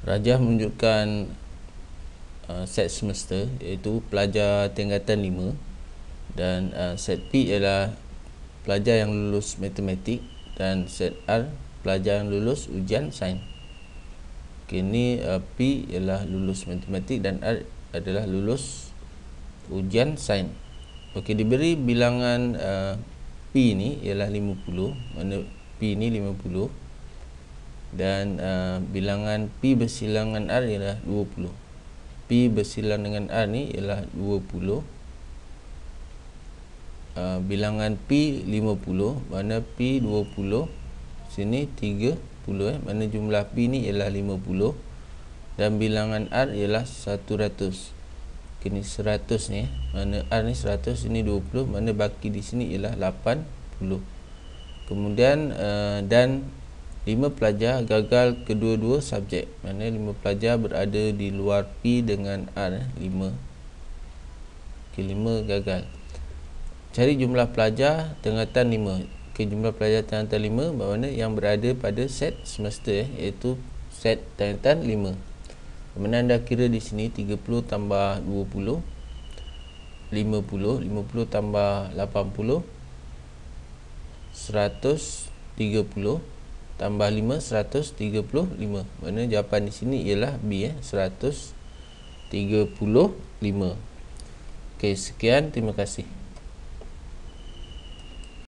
Rajah menunjukkan uh, set semester iaitu pelajar tingkatan 5 dan uh, set P ialah pelajar yang lulus matematik dan set R pelajar yang lulus ujian sains. Kini ni uh, P ialah lulus matematik dan R adalah lulus ujian sains. Okey diberi bilangan uh, P ni ialah 50, mana P ni dan uh, bilangan pi bersilangan r ialah 20 pi bersilangan dengan r ni ialah 20 uh, eh, bilangan pi 50 mana pi 20 sini 30 eh mana jumlah pi ni ialah 50 dan bilangan r ialah 100 kini 100 ni eh. mana r ni 100 Ini 20 mana baki di sini ialah 80 kemudian uh, dan Lima pelajar gagal kedua-dua subjek Maksudnya lima pelajar berada di luar P dengan R eh? lima. okay, 5 gagal Cari jumlah pelajar tengatan lima. okay, Jumlah pelajar tengatan lima bermakna yang berada pada set semester eh, Iaitu set tengatan lima. Bagaimana anda kira di sini 30 tambah 20 50 50 tambah 80 130 tambah 5 135 mana jawapan di sini ialah B eh, 135 ok sekian terima kasih